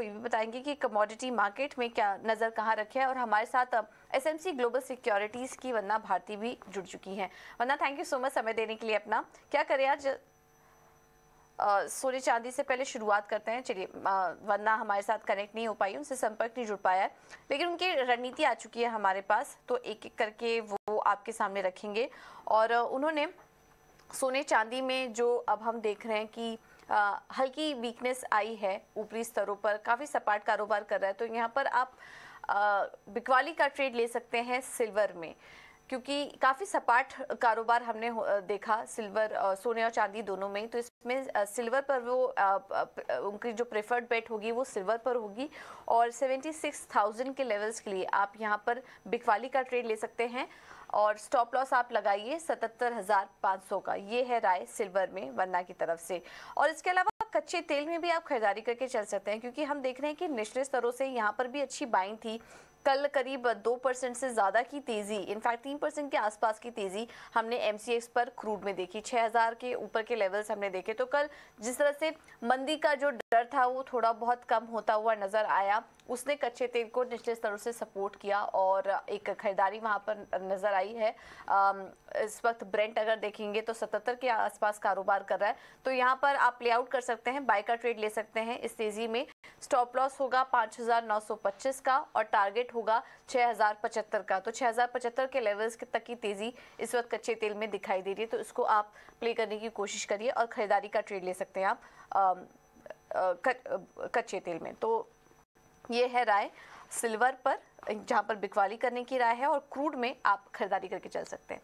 आपको ये भी बताएंगे कि कमोडिटी मार्केट में क्या नज़र कहाँ रखे है और हमारे साथ अब एस ग्लोबल सिक्योरिटीज़ की वन्ना भारती भी जुड़ चुकी हैं wanna thank you so much समय देने के लिए अपना क्या करें आज सोने चांदी से पहले शुरुआत करते हैं चलिए वरना हमारे साथ कनेक्ट नहीं हो पाई उनसे संपर्क नहीं जुड़ पाया है लेकिन उनकी रणनीति आ चुकी है हमारे पास तो एक एक करके वो आपके सामने रखेंगे और उन्होंने सोने चांदी में जो अब हम देख रहे हैं कि हल्की वीकनेस आई है ऊपरी स्तरों पर काफ़ी सपाट कारोबार कर रहा है तो यहाँ पर आप बिकवाली का ट्रेड ले सकते हैं सिल्वर में क्योंकि काफ़ी सपाट कारोबार हमने देखा सिल्वर सोने और चांदी दोनों में तो इसमें सिल्वर पर वो उनकी जो प्रेफर्ड बेट होगी वो सिल्वर पर होगी और 76,000 के लेवल्स के लिए आप यहाँ पर बिकवाली का ट्रेड ले सकते हैं और स्टॉप लॉस आप लगाइए सतहत्तर हज़ार पाँच सौ का ये है राय सिल्वर में वन्ना की तरफ से और इसके अलावा कच्चे तेल में भी आप खरीदारी करके चल सकते हैं क्योंकि हम देख रहे हैं कि निचले स्तरों से यहाँ पर भी अच्छी बाइंग थी कल करीब दो परसेंट से ज़्यादा की तेज़ी इनफैक्ट तीन परसेंट के आसपास की तेज़ी हमने एम पर क्रूड में देखी 6000 के ऊपर के लेवल्स हमने देखे तो कल जिस तरह से मंदी का जो डर था वो थोड़ा बहुत कम होता हुआ नज़र आया उसने कच्चे तेल को निचले स्तरों से सपोर्ट किया और एक खरीदारी वहाँ पर नज़र आई है इस वक्त ब्रेंट अगर देखेंगे तो सतहत्तर के आसपास कारोबार कर रहा है तो यहाँ पर आप आउट कर सकते हैं बाय का ट्रेड ले सकते हैं इस तेज़ी में स्टॉप लॉस होगा 5925 का और टारगेट रेट होगा 6075 का तो 6075 के लेवल्स तक की तेज़ी इस वक्त कच्चे तेल में दिखाई दे रही है तो इसको आप प्ले करने की कोशिश करिए और ख़रीदारी का ट्रेड ले सकते हैं आप कच्चे तेल में तो ये है राय सिल्वर पर जहाँ पर बिकवाली करने की राय है और क्रूड में आप खरीदारी करके चल सकते हैं